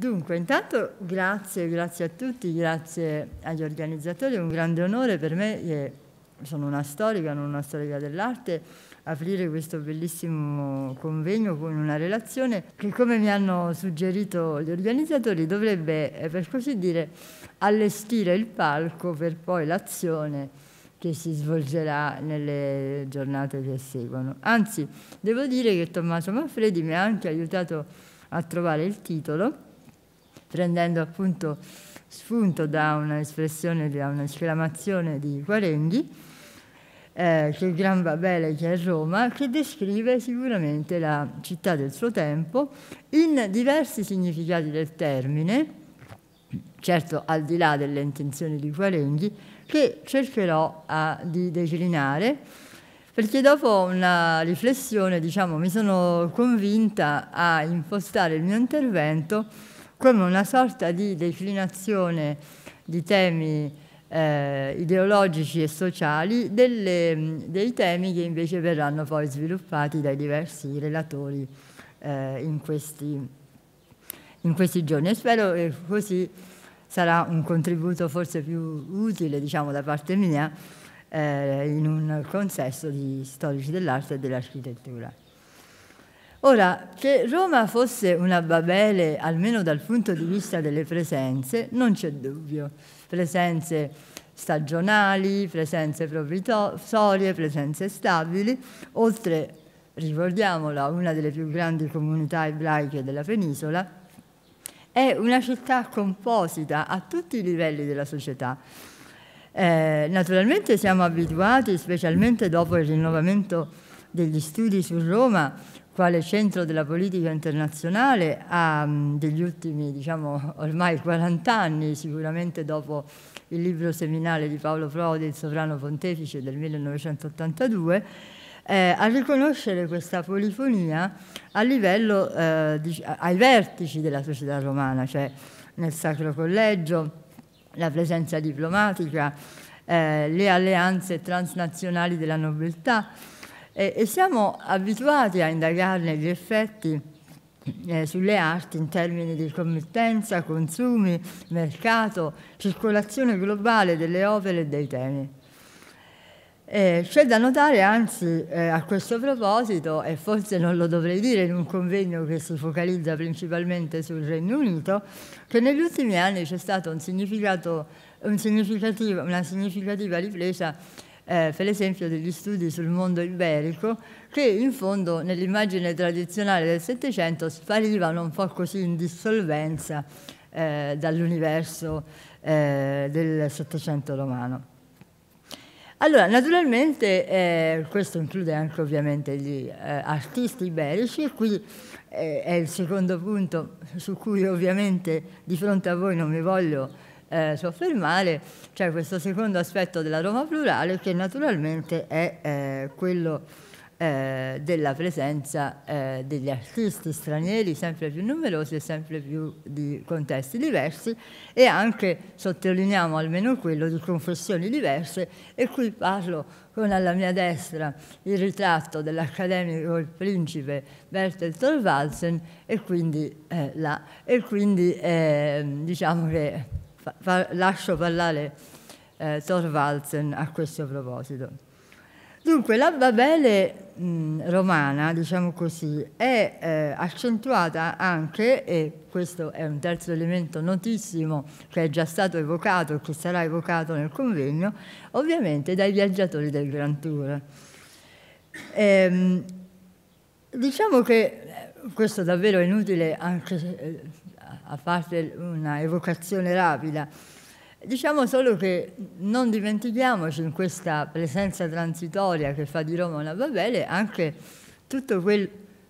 Dunque, intanto grazie, grazie a tutti, grazie agli organizzatori, è un grande onore per me, che sono una storica, non una storica dell'arte, aprire questo bellissimo convegno con una relazione che, come mi hanno suggerito gli organizzatori, dovrebbe, eh, per così dire, allestire il palco per poi l'azione che si svolgerà nelle giornate che seguono. Anzi, devo dire che Tommaso Manfredi mi ha anche aiutato a trovare il titolo prendendo appunto spunto da un'espressione, da un'esclamazione di Quarenghi, eh, che il Gran Babele che è Roma, che descrive sicuramente la città del suo tempo in diversi significati del termine, certo al di là delle intenzioni di Quarenghi, che cercherò a, ah, di declinare, perché dopo una riflessione diciamo, mi sono convinta a impostare il mio intervento come una sorta di declinazione di temi eh, ideologici e sociali delle, dei temi che invece verranno poi sviluppati dai diversi relatori eh, in, questi, in, questi, giorni. E spero che così sarà un contributo forse più utile diciamo, da parte mia eh, in un consesso di storici dell'arte e dell'architettura. Ora, che Roma fosse una Babele, almeno dal punto di vista delle presenze, non c'è dubbio. Presenze stagionali, presenze provvisorie, presenze stabili, oltre, ricordiamola, una delle più grandi comunità ebraiche della penisola, è una città composita a tutti i livelli della società. Eh, naturalmente siamo abituati, specialmente dopo il rinnovamento degli studi su Roma quale centro della politica internazionale ha mm, degli ultimi, diciamo, ormai 40 anni, sicuramente dopo il libro seminale di Paolo Prodi, Il Sovrano Pontefice del 1982, eh, a riconoscere questa polifonia a livello, eh, di, ai vertici della società romana, cioè nel Sacro Collegio, la presenza diplomatica, eh, le alleanze transnazionali della nobiltà, e, e siamo abituati a indagarne gli effetti eh, sulle arti in termini di committenza, consumi, mercato, circolazione globale delle opere e dei temi. Eh, c'è da notare, anzi, eh, a questo proposito, e forse non lo dovrei dire in un convegno che si focalizza principalmente sul Regno Unito, che negli ultimi anni c'è stata un un una significativa ripresa eh, per esempio degli studi sul mondo iberico, che in fondo nell'immagine tradizionale del Settecento sparivano un po' così in dissolvenza eh, dall'universo eh, del Settecento romano. Allora, naturalmente, eh, questo include anche ovviamente gli eh, artisti iberici, e qui eh, è il secondo punto su cui ovviamente di fronte a voi non mi voglio eh, soffermare, c'è questo secondo aspetto della Roma plurale che naturalmente è eh, quello eh, della presenza eh, degli artisti stranieri sempre più numerosi e sempre più di contesti diversi e anche sottolineiamo almeno quello di confessioni diverse e qui parlo con alla mia destra il ritratto dell'accademico il principe Bertel Thorvaldsen e quindi, eh, là, e quindi ehm, diciamo che fa, fa, lascio parlare eh, Thorvaldsen a questo proposito. Dunque, la Babele mh, mm, romana, diciamo così, è eh, accentuata anche, e questo è un terzo elemento notissimo che è già stato evocato e che sarà evocato nel convegno, ovviamente dai viaggiatori del Grand Tour. Ehm, diciamo che eh, questo è davvero inutile anche eh, a parte una evocazione rapida. Diciamo solo che non dimentichiamoci in questa presenza transitoria che fa di Roma una Babele anche tutto quel,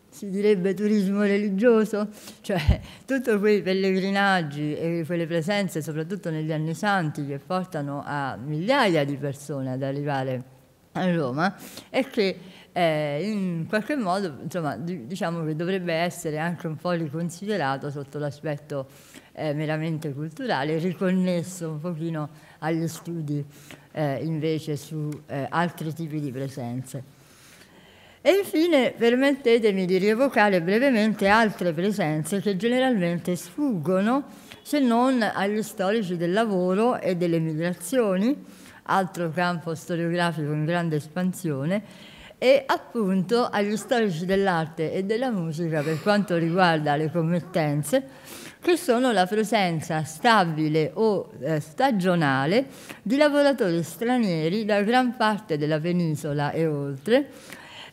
si direbbe, turismo religioso, cioè tutti quei pellegrinaggi e quelle presenze, soprattutto negli anni santi, che portano a migliaia di persone ad arrivare a Roma e che eh, in qualche modo insomma, diciamo che dovrebbe essere anche un po' riconsiderato sotto l'aspetto eh, meramente culturale, riconnesso un pochino agli studi eh, invece su eh, altri tipi di presenze. E infine permettetemi di rievocare brevemente altre presenze che generalmente sfuggono se non agli storici del lavoro e delle migrazioni, altro campo storiografico in grande espansione, e appunto agli storici dell'arte e della musica per quanto riguarda le committenze, che sono la presenza stabile o eh, stagionale di lavoratori stranieri da gran parte della penisola e oltre,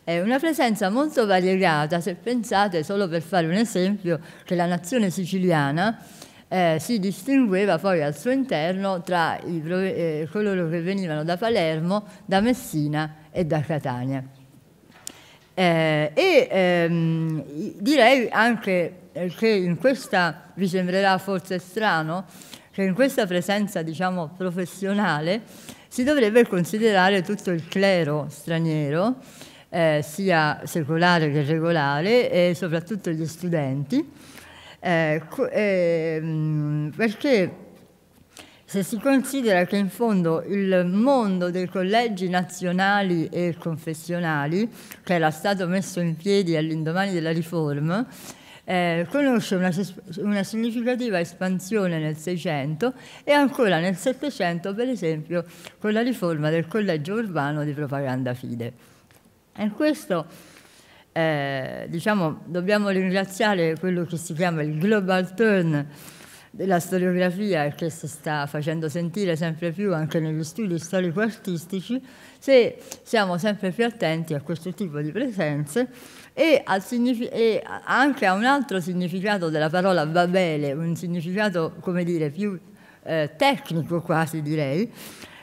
è una presenza molto variegata, se pensate, solo per fare un esempio, che la nazione siciliana eh, si distingueva poi al suo interno tra i, eh, coloro che venivano da Palermo, da Messina e da Catania. Eh, e ehm, direi anche che in questa, vi sembrerà forse strano, che in questa presenza diciamo, professionale si dovrebbe considerare tutto il clero straniero, eh, sia secolare che regolare, e soprattutto gli studenti, eh, ehm, perché se si considera che in fondo il mondo dei collegi nazionali e confessionali, che era stato messo in piedi all'indomani della riforma, eh, conosce una, una, significativa espansione nel Seicento e ancora nel Settecento, per esempio, con la riforma del collegio urbano di propaganda fide. E questo, eh, diciamo, dobbiamo ringraziare quello che si chiama il Global Turn della storiografia che si sta facendo sentire sempre più anche negli studi storico-artistici, se siamo sempre più attenti a questo tipo di presenze e, e, anche a un altro significato della parola Babele, un significato come dire più eh, tecnico quasi direi,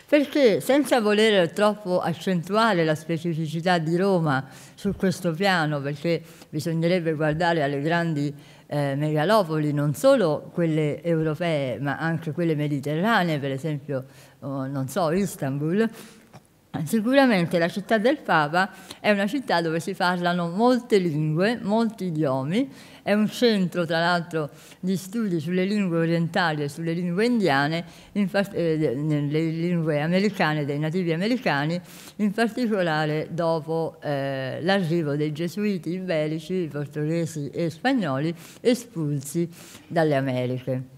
perché senza voler troppo accentuare la specificità di Roma su questo piano, perché bisognerebbe guardare alle grandi eh, megalopoli, non solo quelle europee ma anche quelle mediterranee, per esempio, oh, non so, Istanbul, Sicuramente la città del Papa è una città dove si parlano molte lingue, molti idiomi, è un centro tra l'altro di studi sulle lingue orientali e sulle lingue indiane, eh, le lingue americane dei nativi americani, in particolare dopo eh, l'arrivo dei gesuiti iberici, portoghesi e spagnoli espulsi dalle Americhe.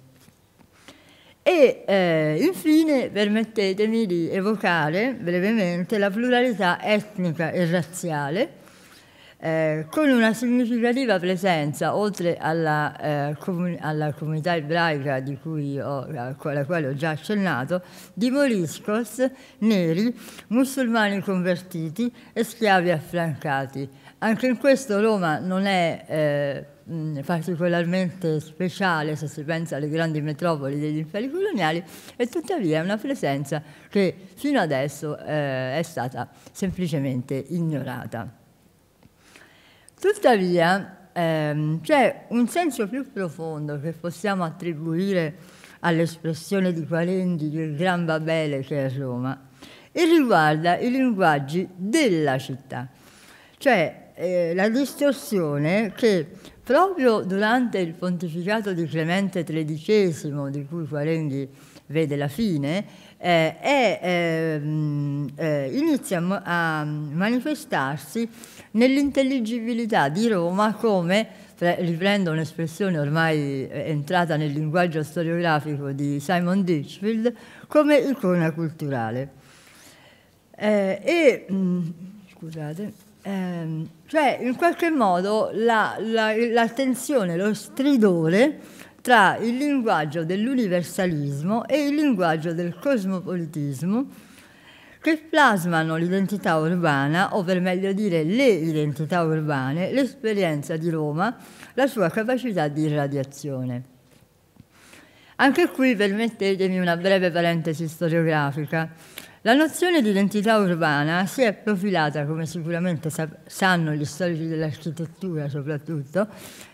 E eh, infine permettetemi di evocare brevemente la pluralità etnica e razziale, eh, con una significativa presenza, oltre alla, eh, comun alla comunità ebraica ho, alla quale ho già accennato, di moriscos, neri, musulmani convertiti e schiavi affrancati. Anche in questo Roma non è eh, Mm, particolarmente speciale se si pensa alle grandi metropoli degli imperi coloniali e tuttavia è una presenza che fino adesso eh, è stata semplicemente ignorata. Tuttavia ehm, c'è un senso più profondo che possiamo attribuire all'espressione di Qualendi del Gran Babele che è a Roma e riguarda i linguaggi della città, cioè eh, la distorsione che proprio durante il pontificato di Clemente XIII, di cui Quarenghi vede la fine, eh, eh, eh, inizia a manifestarsi nell'intelligibilità di Roma come, riprendo un'espressione ormai eh, entrata nel linguaggio storiografico di Simon Ditchfield, come icona culturale. Eh, e, mm, scusate, eh, cioè, in qualche modo la, la, la lo stridore tra il linguaggio dell'universalismo e il linguaggio del cosmopolitismo che plasmano l'identità urbana, o per meglio dire le identità urbane, l'esperienza di Roma, la sua capacità di irradiazione. Anche qui permettetemi una breve parentesi storiografica. La nozione di identità urbana si è profilata, come sicuramente sanno gli storici dell'architettura soprattutto,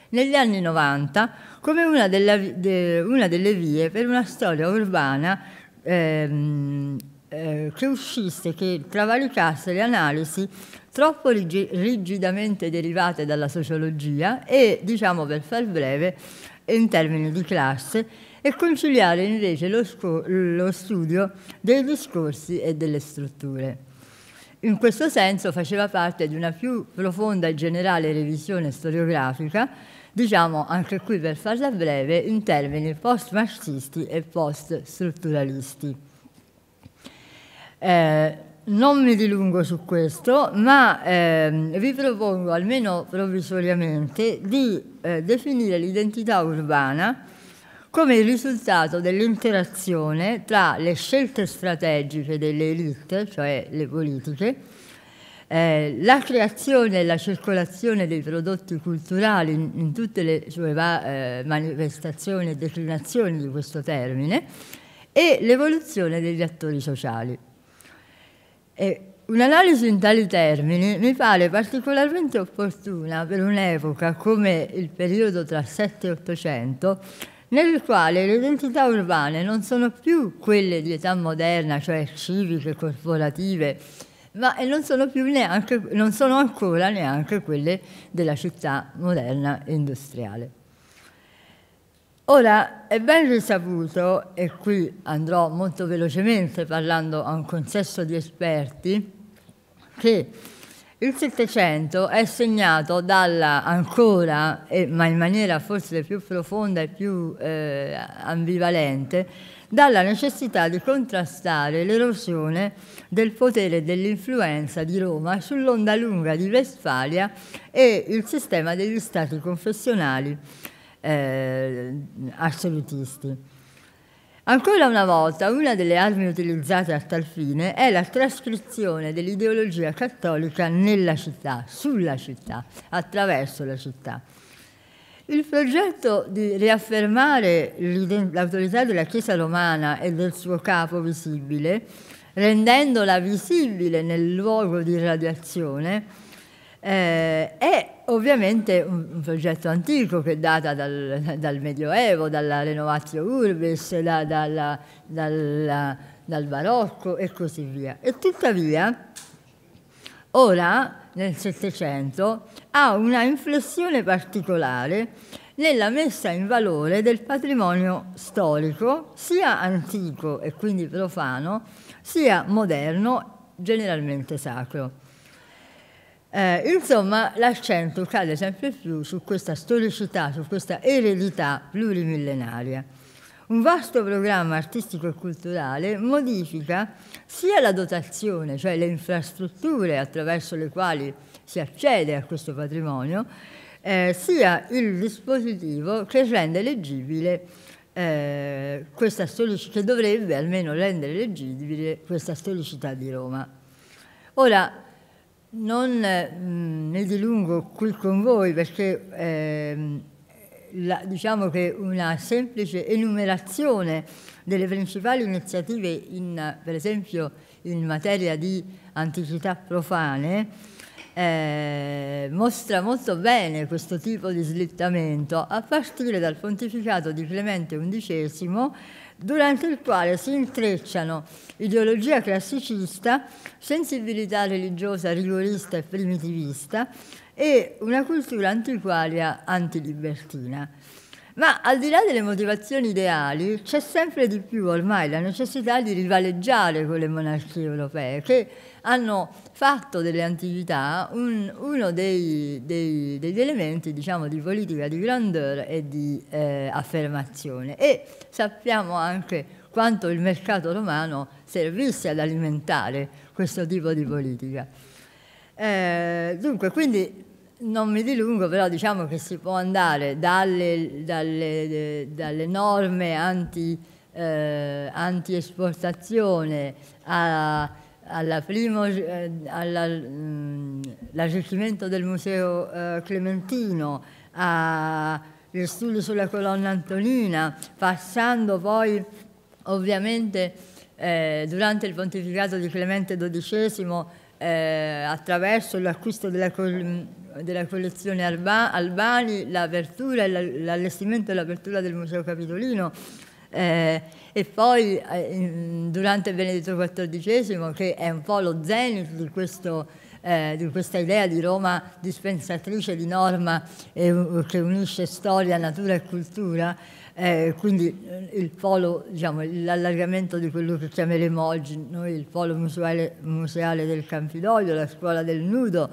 negli anni 90 come una, della, de, una delle vie per una storia urbana ehm, eh, che uscisse, che travalicasse le analisi troppo rigi rigidamente derivate dalla sociologia e, diciamo per far breve, in termini di classe, e conciliare invece lo, lo studio dei discorsi e delle strutture. In questo senso faceva parte di una più profonda e generale revisione storiografica, diciamo anche qui per farla breve, in termini post-marxisti e post-strutturalisti. Eh, non mi dilungo su questo, ma eh, vi propongo almeno provvisoriamente di eh, definire l'identità urbana come il risultato dell'interazione tra le scelte strategiche delle elite, cioè le politiche, eh, la creazione e la circolazione dei prodotti culturali in, in tutte le sue eh, manifestazioni e declinazioni di questo termine e l'evoluzione degli attori sociali. Un'analisi in tali termini mi pare particolarmente opportuna per un'epoca come il periodo tra 7 e 800, nel quale le identità urbane non sono più quelle di età moderna, cioè civiche, corporative, ma non sono, neanche, non sono ancora neanche quelle della città moderna e industriale. Ora, è ben risaputo, e qui andrò molto velocemente parlando a un consesso di esperti, che il Settecento è segnato dalla ancora, ma in maniera forse più profonda e più eh, ambivalente, dalla necessità di contrastare l'erosione del potere e dell'influenza di Roma sull'onda lunga di Vestfalia e il sistema degli stati confessionali eh, assolutisti. Ancora una volta, una delle armi utilizzate a tal fine è la trascrizione dell'ideologia cattolica nella città, sulla città, attraverso la città. Il progetto di riaffermare l'autorità della Chiesa romana e del suo capo visibile, rendendola visibile nel luogo di radiazione, eh, è ovviamente un, un, progetto antico che data dal, dal Medioevo, dalla Renovatio Urbis, da, dalla, dalla, dal Barocco e così via. E tuttavia, ora, nel Settecento, ha una inflessione particolare nella messa in valore del patrimonio storico, sia antico e quindi profano, sia moderno, generalmente sacro. Eh, insomma, l'accento cade sempre più su questa storicità, su questa eredità plurimillenaria. Un vasto programma artistico e culturale modifica sia la dotazione, cioè le infrastrutture attraverso le quali si accede a questo patrimonio, eh, sia il dispositivo che rende leggibile eh, questa storicità, che dovrebbe almeno rendere leggibile questa storicità di Roma. Ora, non eh, ne dilungo qui con voi perché eh, la, diciamo che una semplice enumerazione delle principali iniziative, in, per esempio in materia di antichità profane, eh, mostra molto bene questo tipo di slittamento a partire dal pontificato di Clemente XI durante il quale si intrecciano ideologia classicista, sensibilità religiosa rigorista e primitivista e una cultura antiquaria antilibertina. Ma al di là delle motivazioni ideali, c'è sempre di più ormai la necessità di rivaleggiare con le monarchie europee, che hanno fatto delle antichità un, uno dei, dei, degli elementi diciamo, di politica di grandeur e di eh, affermazione. E sappiamo anche quanto il mercato romano servisse ad alimentare questo tipo di politica. Eh, dunque, quindi non mi dilungo, però diciamo che si può andare dalle, dalle, dalle norme anti, eh, anti-esportazione a, alla primo, eh, all'arricchimento mm, del Museo eh, Clementino, agli studi sulla colonna Antonina, passando poi ovviamente eh, durante il pontificato di Clemente XII eh, attraverso l'acquisto della... Col- della collezione Alba, Albani l'apertura e l'allestimento e l'apertura del Museo Capitolino. Eh, e poi eh, durante Benedetto XIV, che è un po' lo zenith di, eh, di, questa idea di Roma dispensatrice di norma che unisce storia, natura e cultura, eh, quindi eh, il polo, diciamo, l'allargamento di quello che chiameremo oggi noi il polo museale, museale del Campidoglio, la scuola del nudo,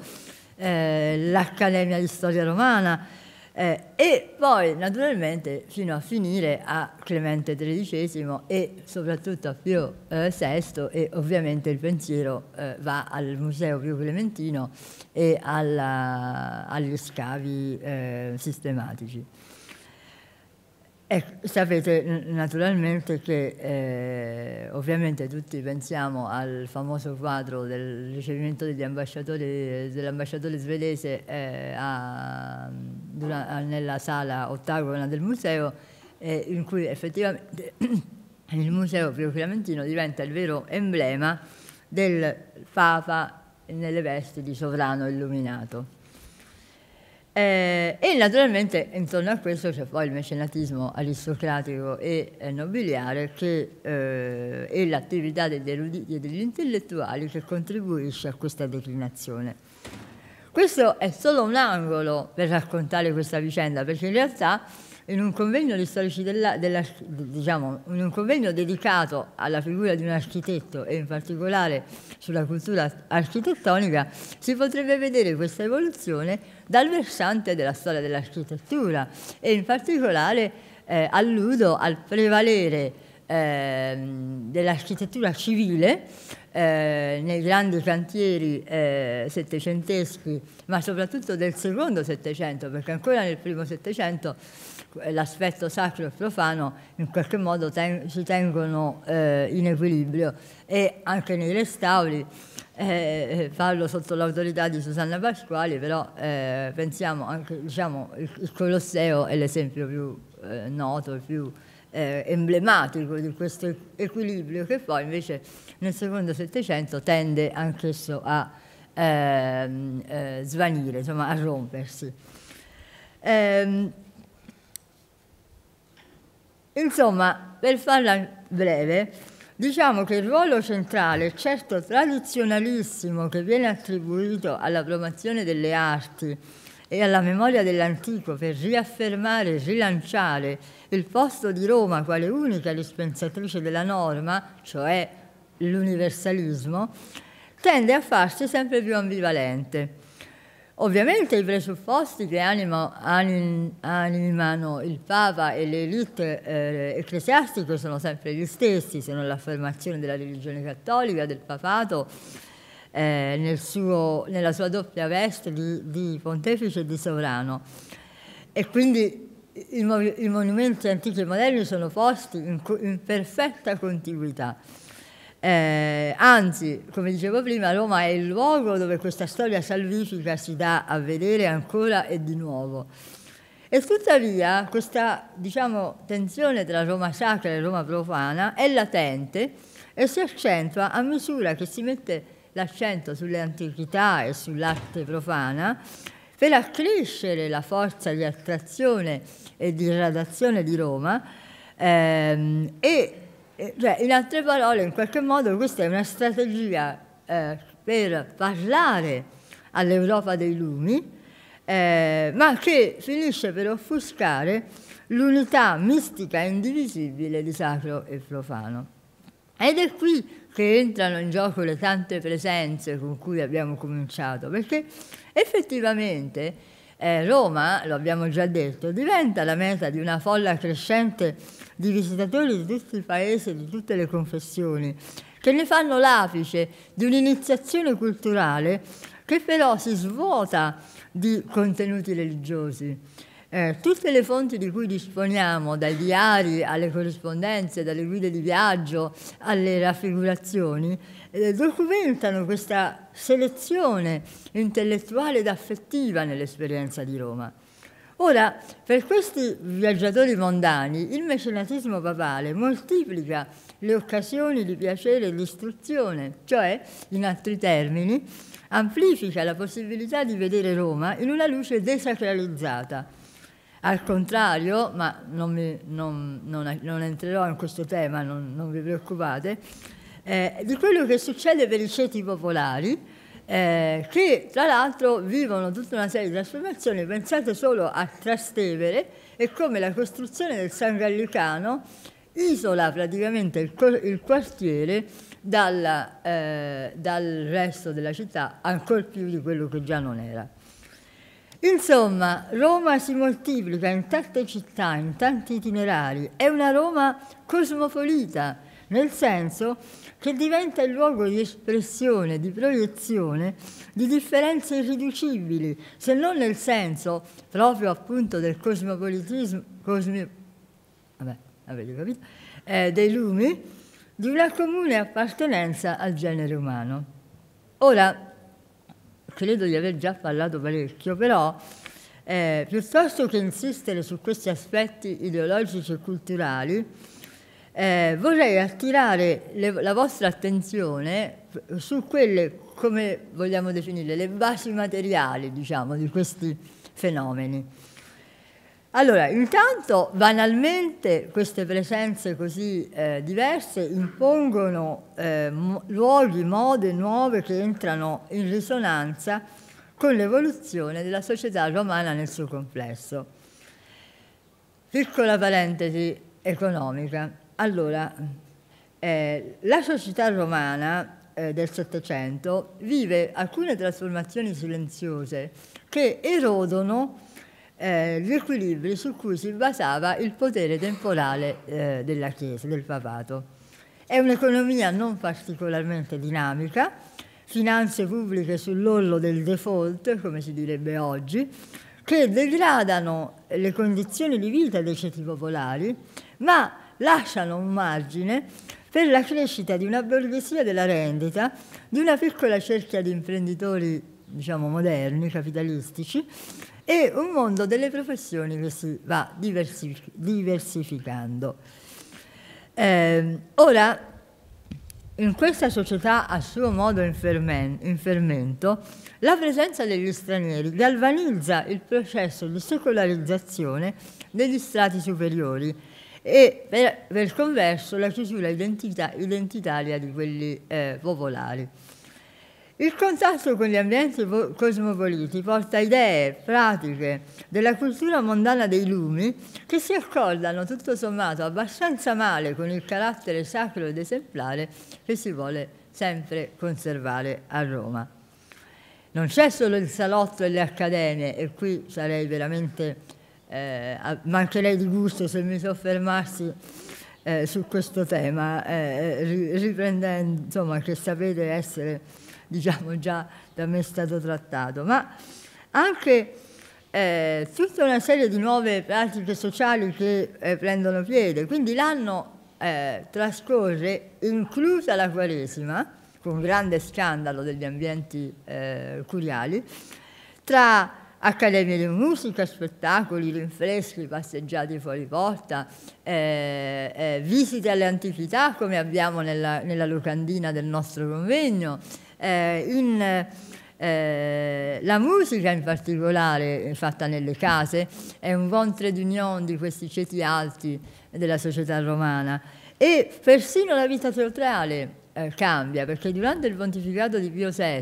eh, l'Accademia di Storia Romana eh, e poi naturalmente fino a finire a Clemente XIII e soprattutto a Pio eh, VI e ovviamente il pensiero eh, va al Museo Pio Clementino e alla, agli scavi eh, sistematici. Ecco, sapete naturalmente che eh, ovviamente tutti pensiamo al famoso quadro del ricevimento dell'ambasciatore svedese eh, a, durante, nella sala ottagona del museo, eh, in cui effettivamente il museo Pio Filamentino diventa il vero emblema del Papa nelle vesti di sovrano illuminato. Eh, e naturalmente intorno a questo c'è poi il mecenatismo aristocratico e eh, nobiliare che, eh, e l'attività degli eruditi e degli intellettuali che contribuisce a questa declinazione. Questo è solo un angolo per raccontare questa vicenda, perché in realtà in un convegno, della, della, diciamo, in un convegno dedicato alla figura di un architetto e in particolare sulla cultura architettonica si potrebbe vedere questa evoluzione dal versante della storia dell'architettura e in particolare eh, alludo al prevalere Ehm, dell'architettura civile eh, nei grandi cantieri eh, settecenteschi, ma soprattutto del secondo Settecento, perché ancora nel primo Settecento eh, l'aspetto sacro e profano in qualche modo ten si tengono eh, in equilibrio e anche nei restauri eh, eh, parlo sotto l'autorità di Susanna Pasquali, però eh, pensiamo anche, diciamo, il, il Colosseo è l'esempio più eh, noto, più eh, emblematico di questo equilibrio che poi invece nel secondo Settecento tende anch'esso a ehm, eh, svanire, insomma a rompersi. Ehm, insomma, per farla breve, diciamo che il ruolo centrale, certo tradizionalissimo, che viene attribuito alla promozione delle arti, e alla memoria dell'antico per riaffermare e rilanciare il posto di Roma quale unica dispensatrice della norma, cioè l'universalismo, tende a farsi sempre più ambivalente. Ovviamente i presupposti che animo, anim, animano il Papa e le elite eh, ecclesiastiche sono sempre gli stessi, se l'affermazione della religione cattolica, del papato, eh, nel suo, nella sua doppia veste di, di, pontefice e di sovrano. E quindi i, i monumenti antichi e moderni sono posti in, in perfetta contiguità. Eh, anzi, come dicevo prima, Roma è il luogo dove questa storia salvifica si dà a vedere ancora e di nuovo. E tuttavia questa diciamo, tensione tra Roma sacra e Roma profana è latente e si accentua a misura che si mette l'accento sulle antichità e sull'arte profana, per accrescere la forza di attrazione e di gradazione di Roma ehm, e cioè, in altre parole, in qualche modo questa è una strategia eh, per parlare all'Europa dei lumi, eh, ma che finisce per offuscare l'unità mistica indivisibile di sacro e profano. Ed è qui che entrano in gioco le tante presenze con cui abbiamo cominciato, perché effettivamente eh, Roma, lo abbiamo già detto, diventa la meta di una folla crescente di visitatori di tutti i paesi, di tutte le confessioni, che ne fanno l'apice di un'iniziazione culturale che però si svuota di contenuti religiosi eh, tutte le fonti di cui disponiamo, dai diari alle corrispondenze, dalle guide di viaggio alle raffigurazioni, eh, documentano questa selezione intellettuale ed affettiva nell'esperienza di Roma. Ora, per questi viaggiatori mondani, il mecenatismo papale moltiplica le occasioni di piacere e di istruzione, cioè, in altri termini, amplifica la possibilità di vedere Roma in una luce desacralizzata, al contrario, ma non, mi, non, non, non entrerò in questo tema, non, vi preoccupate, eh, di quello che succede per i ceti popolari, eh, che tra l'altro vivono tutta una serie di trasformazioni, pensate solo a Trastevere e come la costruzione del San Gallicano isola praticamente il, il quartiere dalla, eh, dal resto della città, ancora più di quello che già non era. Insomma, Roma si moltiplica in tante città, in tanti itinerari. È una Roma cosmopolita, nel senso che diventa il luogo di espressione, di proiezione di differenze irriducibili, se non nel senso proprio appunto del cosmopolitismo, cosmi, vabbè, avete capito, eh, dei lumi, di una comune appartenenza al genere umano. Ora, credo di aver già parlato parecchio, però eh, piuttosto che insistere su questi aspetti ideologici e culturali, eh, vorrei attirare le, la vostra attenzione su quelle, come vogliamo definire, le basi materiali diciamo, di questi fenomeni. Allora, intanto banalmente queste presenze così eh, diverse impongono eh, luoghi, mode nuove che entrano in risonanza con l'evoluzione della società romana nel suo complesso. Piccola parentesi economica. Allora, eh, la società romana eh, del Settecento vive alcune trasformazioni silenziose che erodono eh, gli equilibri su cui si basava il potere temporale eh, della Chiesa, del papato. È un'economia non particolarmente dinamica, finanze pubbliche sull'orlo del default, come si direbbe oggi, che degradano le condizioni di vita dei ceti popolari, ma lasciano un margine per la crescita di una borghesia della rendita, di una piccola cerchia di imprenditori diciamo moderni, capitalistici, e un mondo delle professioni che si va diversific diversificando. Eh, ora, in questa società a suo modo in, in fermento, la presenza degli stranieri galvanizza il processo di secolarizzazione degli strati superiori e per, per converso la chiusura identità, identitaria di quelli eh, popolari. Il contatto con gli ambienti cosmopoliti porta idee, pratiche della cultura mondana dei lumi che si accordano tutto sommato abbastanza male con il carattere sacro ed esemplare che si vuole sempre conservare a Roma. Non c'è solo il salotto e le accademie, e qui sarei veramente, eh, mancherei di gusto se mi soffermassi eh, su questo tema, eh, eh riprendendo, insomma, che sapete essere diciamo già da me stato trattato, ma anche eh, tutta una serie di nuove pratiche sociali che eh, prendono piede. Quindi l'anno eh, trascorre, inclusa la Quaresima, con grande scandalo degli ambienti eh, curiali, tra accademie di musica, spettacoli, rinfreschi, passeggiati fuori porta, eh, eh, visite alle antichità come abbiamo nella, nella locandina del nostro convegno, eh, in, eh, la musica in particolare fatta nelle case è un ventre d'union di questi ceti alti della società romana e persino la vita teatrale eh, cambia perché durante il pontificato di Pio VI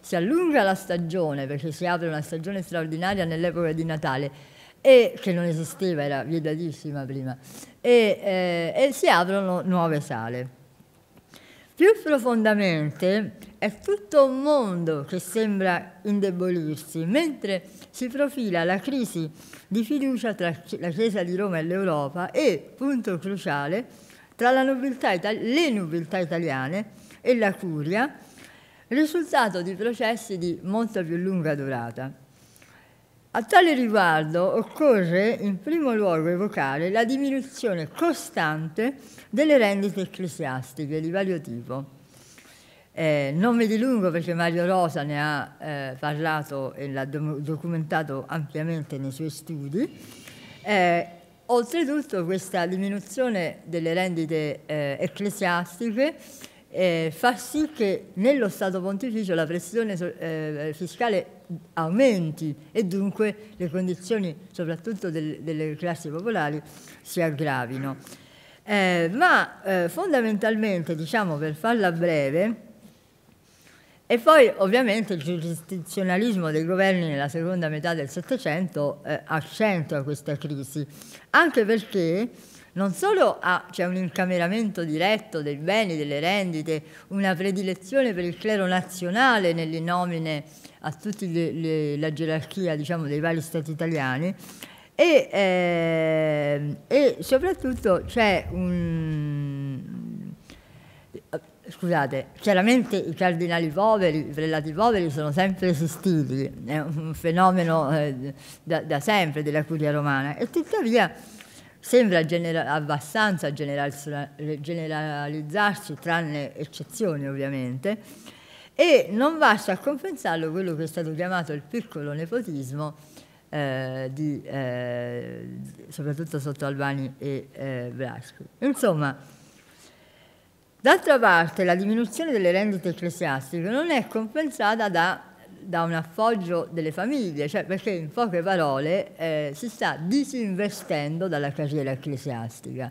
si allunga la stagione perché si apre una stagione straordinaria nell'epoca di Natale e che non esisteva, era vietatissima prima, e, eh, e si aprono nuove sale. Più profondamente è tutto un mondo che sembra indebolirsi, mentre si profila la crisi di fiducia tra la Chiesa di Roma e l'Europa e, punto cruciale, tra nobiltà le nobiltà italiane e la curia, risultato di processi di molto più lunga durata. A tale riguardo occorre in primo luogo evocare la diminuzione costante delle rendite ecclesiastiche di vario tipo. Eh, non mi dilungo perché Mario Rosa ne ha eh, parlato e l'ha do- documentato ampiamente nei suoi studi. Eh, oltretutto questa diminuzione delle rendite eh, ecclesiastiche eh, fa sì che nello Stato pontificio la pressione eh, fiscale aumenti e dunque le condizioni soprattutto del, delle classi popolari si aggravino. Eh, ma eh, fondamentalmente, diciamo per farla breve, e poi ovviamente il giurisdizionalismo dei governi nella seconda metà del Settecento eh, accentua questa crisi, anche perché non solo c'è un incameramento diretto dei beni, delle rendite, una predilezione per il clero nazionale nelle nomine a tutta la gerarchia diciamo, dei vari stati italiani e, eh, e soprattutto c'è un... Scusate, chiaramente i cardinali poveri, i prelati poveri sono sempre esistiti, è un fenomeno eh, da, da, sempre della curia romana e tuttavia sembra genera- abbastanza generalizzarsi, tranne eccezioni ovviamente, e non basta a compensarlo quello che è stato chiamato il piccolo nepotismo, eh, di, eh, soprattutto sotto Albani e eh, Blaschi. Insomma, d'altra parte la diminuzione delle rendite ecclesiastiche non è compensata da, da un appoggio delle famiglie, cioè perché in poche parole eh, si sta disinvestendo dalla carriera ecclesiastica.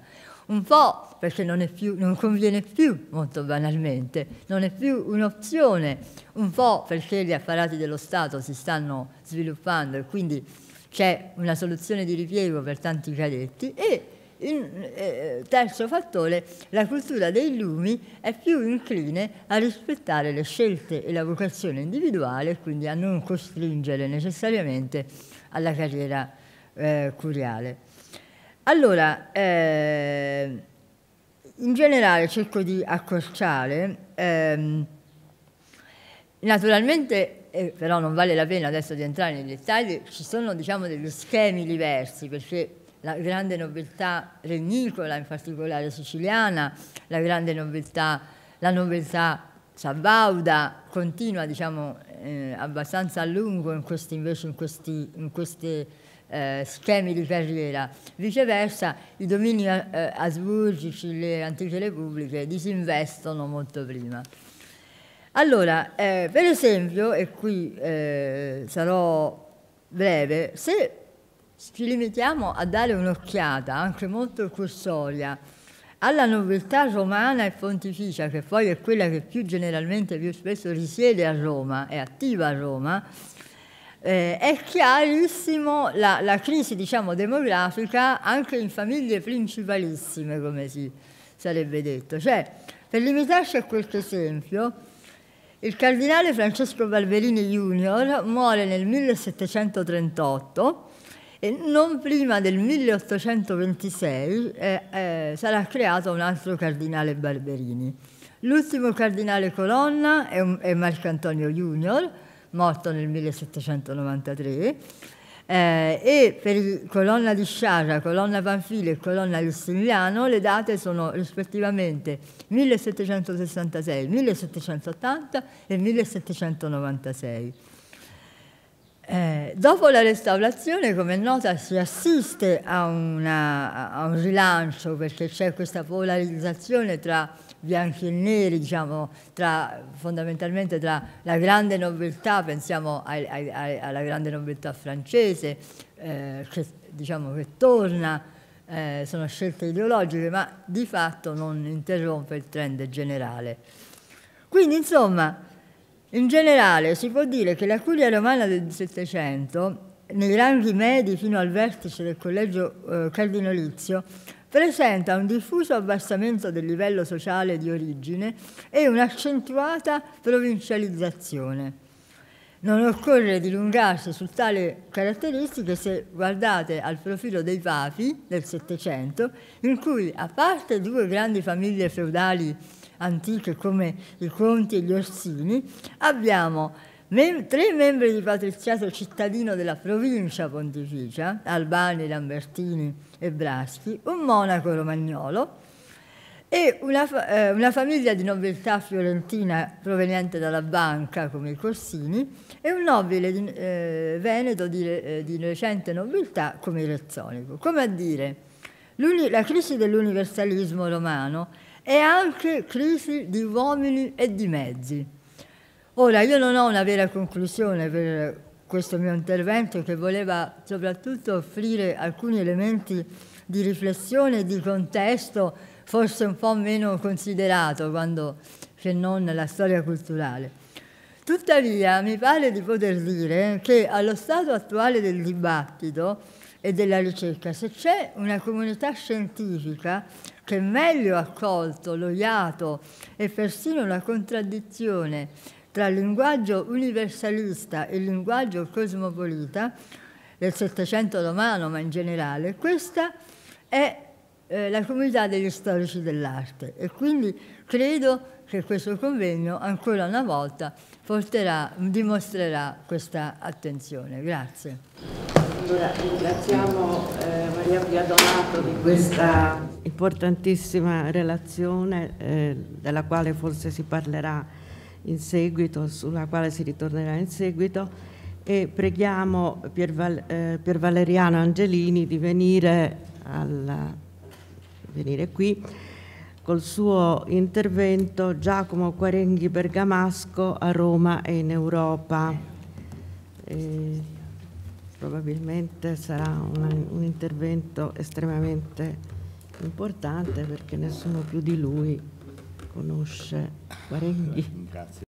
Un po' perché non, più, non conviene più, molto banalmente, non è più un'opzione, un po' perché gli apparati dello Stato si stanno sviluppando e quindi c'è una soluzione di ripiego per tanti cadetti e in, eh, terzo fattore, la cultura dei lumi è più incline a rispettare le scelte e la vocazione individuale, e quindi a non costringere necessariamente alla carriera eh, curiale. Allora, eh, in generale cerco di accorciare, ehm, naturalmente, eh, però non vale la pena adesso di entrare nei dettagli, ci sono diciamo, degli schemi diversi perché la grande nobiltà renicola, in particolare siciliana, la grande nobiltà, la nobiltà sabauda continua diciamo, eh, abbastanza a lungo in questi, invece in, questi, in queste eh, schemi di carriera. Viceversa, i domini eh, eh, asburgici, le antiche repubbliche disinvestono molto prima. Allora, eh, per esempio, e qui eh, sarò breve, se ci limitiamo a dare un'occhiata, anche molto cursoria, alla nobiltà romana e pontificia, che poi è quella che più generalmente, più spesso risiede a Roma, è attiva a Roma, eh, è chiarissimo la, la crisi diciamo, demografica anche in famiglie principalissime, come si sarebbe detto. Cioè, per limitarci a questo esempio, il cardinale Francesco Barberini Junior muore nel 1738 e non prima del 1826 eh, eh, sarà creato un altro cardinale Barberini. L'ultimo cardinale Colonna è, un, è Marcantonio Junior morto nel 1793, eh, e per colonna di Sciara, colonna Panfile e colonna Giustiniano le date sono rispettivamente 1766, 1780 e 1796. Eh, dopo la restaurazione, come è nota, si assiste a, una, a un rilancio perché c'è questa polarizzazione tra bianchi e neri, diciamo, tra, fondamentalmente tra la grande nobiltà, pensiamo ai, ai, alla grande nobiltà francese, eh, che, diciamo, che torna, eh, sono scelte ideologiche, ma di fatto non interrompe il trend generale. Quindi, insomma, in generale si può dire che la curia romana del Settecento, nei ranghi medi fino al vertice del collegio eh, cardinolizio, presenta un diffuso abbassamento del livello sociale di origine e un'accentuata provincializzazione. Non occorre dilungarsi su tale caratteristiche se guardate al profilo dei papi del Settecento, in cui, a parte due grandi famiglie feudali antiche come i Conti e gli Orsini, abbiamo mem- tre membri di patriziato cittadino della provincia pontificia, Albani, Lambertini e Braschi, un monaco romagnolo e una, fa- eh, una famiglia di nobiltà fiorentina proveniente dalla banca come i Corsini e un nobile di, eh, veneto di, eh, di, recente nobiltà come il Rezzonico. Come a dire, la crisi dell'universalismo romano e anche crisi di uomini e di mezzi. Ora, io non ho una vera conclusione per questo mio intervento che voleva soprattutto offrire alcuni elementi di riflessione e di contesto forse un po' meno considerato quando, che non la storia culturale. Tuttavia mi pare di poter dire che allo stato attuale del dibattito e della ricerca, se c'è una comunità scientifica che meglio ha colto lo e persino la contraddizione tra il linguaggio universalista e il linguaggio cosmopolita del Settecento romano, ma in generale, questa è eh, la comunità degli storici dell'arte e quindi credo che questo convegno ancora una volta porterà, dimostrerà questa attenzione. Grazie. Allora, ringraziamo eh, Maria Pia Donato di questa importantissima relazione eh, della quale forse si parlerà in seguito, sulla quale si ritornerà in seguito e preghiamo Pier, Val, eh, Pier Valeriano Angelini di venire, alla, venire qui col suo intervento Giacomo Quarenghi Bergamasco a Roma e in Europa. E probabilmente sarà un, un intervento estremamente importante perché nessuno più di lui conosce Guarenghi. Grazie.